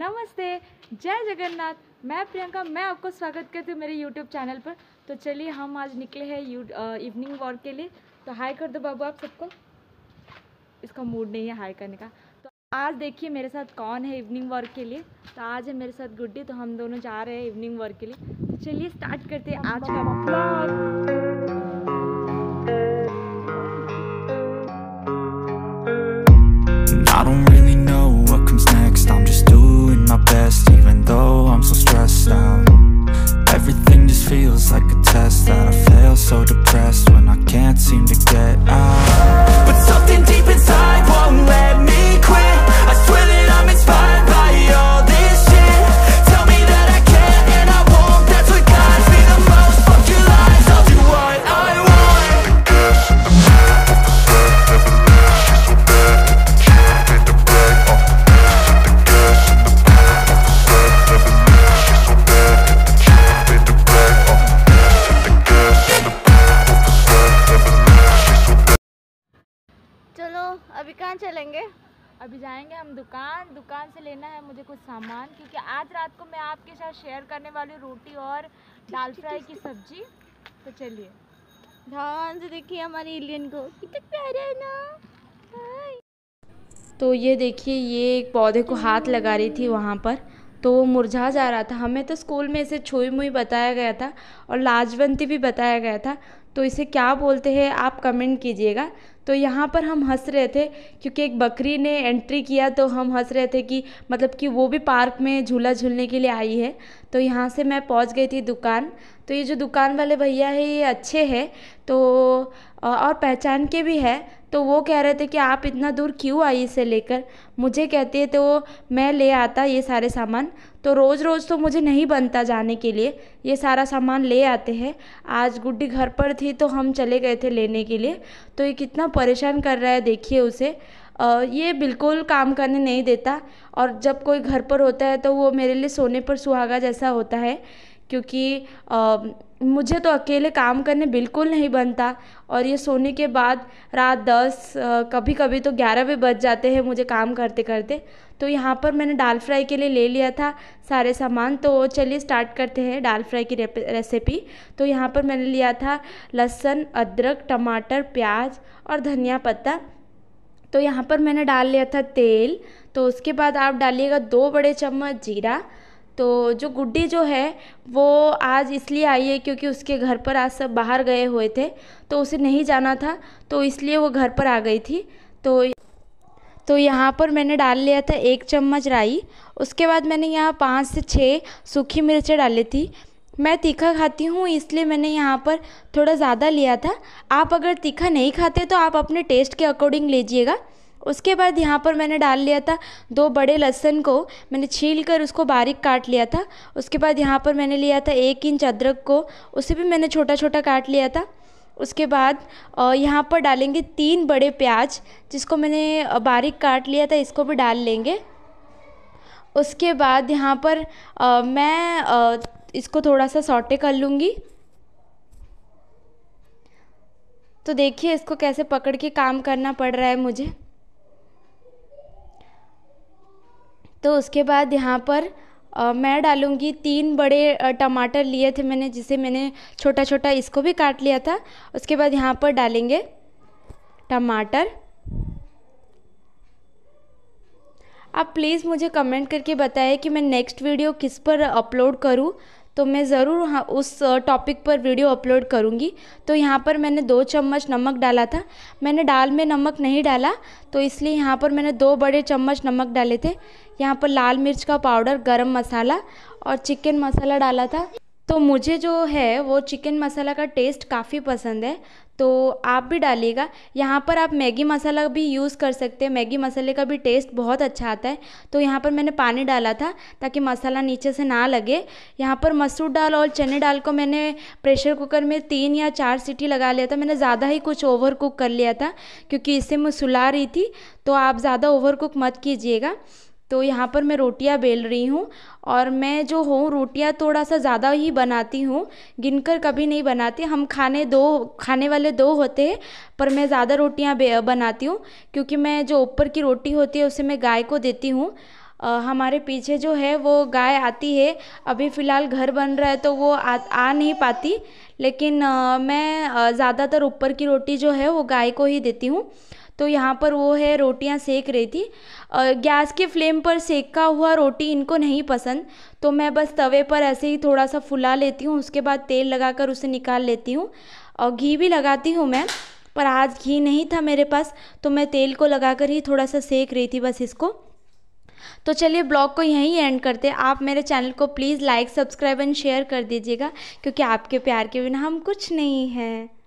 नमस्ते जय जगन्नाथ मैं प्रियंका मैं आपको स्वागत करती हूँ मेरे यूट्यूब चैनल पर तो चलिए हम आज निकले हैं इवनिंग वॉक के लिए तो हाई कर दो बाबू आप सबको इसका मूड नहीं है हाई करने का तो आज देखिए मेरे साथ कौन है इवनिंग वॉक के लिए तो आज है मेरे साथ गुड्डी तो हम दोनों जा रहे हैं इवनिंग वॉक के लिए तो चलिए स्टार्ट करते हैं आज का अभी जाएंगे हम दुकान दुकान से लेना है मुझे कुछ सामान क्योंकि आज रात को मैं आपके साथ शेयर करने वाली रोटी और दाल फ्राई की सब्जी तो चलिए ध्यान से देखिए हमारे एलियन को कितना प्यारा है ना तो ये देखिए ये एक पौधे को हाथ लगा रही थी वहाँ पर तो वो मुरझा जा रहा था हमें तो स्कूल में इसे छुई मुई बताया गया था और लाजवंती भी बताया गया था तो इसे क्या बोलते हैं आप कमेंट कीजिएगा तो यहाँ पर हम हंस रहे थे क्योंकि एक बकरी ने एंट्री किया तो हम हंस रहे थे कि मतलब कि वो भी पार्क में झूला झूलने के लिए आई है तो यहाँ से मैं पहुँच गई थी दुकान तो ये जो दुकान वाले भैया है ये अच्छे हैं तो और पहचान के भी है तो वो कह रहे थे कि आप इतना दूर क्यों आई इसे लेकर मुझे कहती है तो मैं ले आता ये सारे सामान तो रोज़ रोज़ तो मुझे नहीं बनता जाने के लिए ये सारा सामान ले आते हैं आज गुड्डी घर पर थी तो हम चले गए थे लेने के लिए तो ये कितना परेशान कर रहा है देखिए उसे ये बिल्कुल काम करने नहीं देता और जब कोई घर पर होता है तो वो मेरे लिए सोने पर सुहागा जैसा होता है क्योंकि मुझे तो अकेले काम करने बिल्कुल नहीं बनता और ये सोने के बाद रात दस कभी कभी तो ग्यारह भी बज जाते हैं मुझे काम करते करते तो यहाँ पर मैंने दाल फ्राई के लिए ले लिया था सारे सामान तो चलिए स्टार्ट करते हैं दाल फ्राई की रेसिपी तो यहाँ पर मैंने लिया था लहसुन अदरक टमाटर प्याज और धनिया पत्ता तो यहाँ पर मैंने डाल लिया था तेल तो उसके बाद आप डालिएगा दो बड़े चम्मच जीरा तो जो गुड्डी जो है वो आज इसलिए आई है क्योंकि उसके घर पर आज सब बाहर गए हुए थे तो उसे नहीं जाना था तो इसलिए वो घर पर आ गई थी तो तो यहाँ पर मैंने डाल लिया था एक चम्मच राई उसके बाद मैंने यहाँ पाँच से छः सूखी मिर्चें डाली थी मैं तीखा खाती हूँ इसलिए मैंने यहाँ पर थोड़ा ज़्यादा लिया था आप अगर तीखा नहीं खाते तो आप अपने टेस्ट के अकॉर्डिंग लीजिएगा उसके बाद यहाँ पर मैंने डाल लिया था दो बड़े लहसुन को मैंने छील कर उसको बारीक काट लिया था उसके बाद यहाँ पर मैंने लिया था एक इंच अदरक को उसे भी मैंने छोटा छोटा काट लिया था उसके बाद यहाँ पर डालेंगे तीन बड़े प्याज जिसको मैंने बारीक काट लिया था इसको भी डाल लेंगे उसके बाद यहाँ पर आ, मैं आ, इसको थोड़ा सा सॉटे कर लूँगी तो देखिए इसको कैसे पकड़ के काम करना पड़ रहा है मुझे तो उसके बाद यहाँ पर मैं डालूँगी तीन बड़े टमाटर लिए थे मैंने जिसे मैंने छोटा छोटा इसको भी काट लिया था उसके बाद यहाँ पर डालेंगे टमाटर आप प्लीज़ मुझे कमेंट करके बताएं कि मैं नेक्स्ट वीडियो किस पर अपलोड करूँ तो मैं ज़रूर हाँ उस टॉपिक पर वीडियो अपलोड करूँगी तो यहाँ पर मैंने दो चम्मच नमक डाला था मैंने दाल में नमक नहीं डाला तो इसलिए यहाँ पर मैंने दो बड़े चम्मच नमक डाले थे यहाँ पर लाल मिर्च का पाउडर गरम मसाला और चिकन मसाला डाला था तो मुझे जो है वो चिकन मसाला का टेस्ट काफ़ी पसंद है तो आप भी डालिएगा यहाँ पर आप मैगी मसाला भी यूज़ कर सकते हैं मैगी मसाले का भी टेस्ट बहुत अच्छा आता है तो यहाँ पर मैंने पानी डाला था ताकि मसाला नीचे से ना लगे यहाँ पर मसूर दाल और चने दाल को मैंने प्रेशर कुकर में तीन या चार सीटी लगा लिया था मैंने ज़्यादा ही कुछ ओवर कुक कर लिया था क्योंकि इससे मैं सुला रही थी तो आप ज़्यादा ओवर कुक मत कीजिएगा तो यहाँ पर मैं रोटियाँ बेल रही हूँ और मैं जो हूँ रोटियाँ थोड़ा सा ज़्यादा ही बनाती हूँ गिनकर कभी नहीं बनाती हम खाने दो खाने वाले दो होते हैं पर मैं ज़्यादा रोटियाँ बनाती हूँ क्योंकि मैं जो ऊपर की रोटी होती है उसे मैं गाय को देती हूँ हमारे पीछे जो है वो गाय आती है अभी फ़िलहाल घर बन रहा है तो वो आ, आ नहीं पाती लेकिन आ, मैं ज़्यादातर ऊपर की रोटी जो है वो गाय को ही देती हूँ तो यहाँ पर वो है रोटियाँ सेक रही थी गैस के फ्लेम पर सेका हुआ रोटी इनको नहीं पसंद तो मैं बस तवे पर ऐसे ही थोड़ा सा फुला लेती हूँ उसके बाद तेल लगाकर उसे निकाल लेती हूँ और घी भी लगाती हूँ मैं पर आज घी नहीं था मेरे पास तो मैं तेल को लगाकर ही थोड़ा सा सेक रही थी बस इसको तो चलिए ब्लॉग को यहीं एंड करते हैं आप मेरे चैनल को please like subscribe and share कर दीजिएगा क्योंकि आपके प्यार के बिना हम कुछ नहीं हैं